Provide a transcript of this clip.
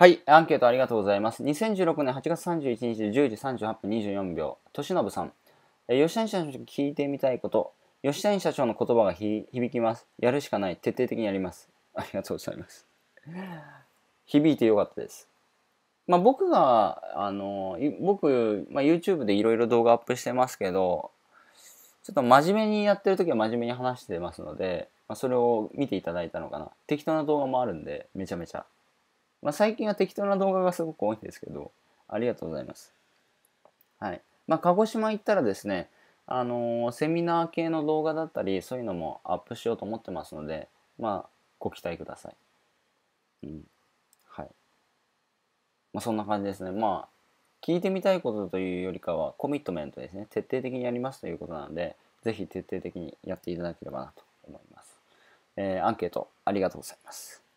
はい、アンケートありがとうございます。2016年8月31日10時38分24秒、としのぶさん。吉谷社長に聞いてみたいこと。吉谷社長の言葉が響きます。やるしかない。徹底的にやります。ありがとうございます。響いてよかったです。まあ、僕が、あの、僕、まあ、YouTube でいろいろ動画アップしてますけど、ちょっと真面目にやってる時は真面目に話してますので、まあ、それを見ていただいたのかな。適当な動画もあるんで、めちゃめちゃ。まあ、最近は適当な動画がすごく多いんですけど、ありがとうございます。はい。まあ、鹿児島行ったらですね、あのー、セミナー系の動画だったり、そういうのもアップしようと思ってますので、まあ、ご期待ください。うん。はい。まあ、そんな感じですね。まあ、聞いてみたいことというよりかは、コミットメントですね。徹底的にやりますということなので、ぜひ徹底的にやっていただければなと思います。えー、アンケートありがとうございます。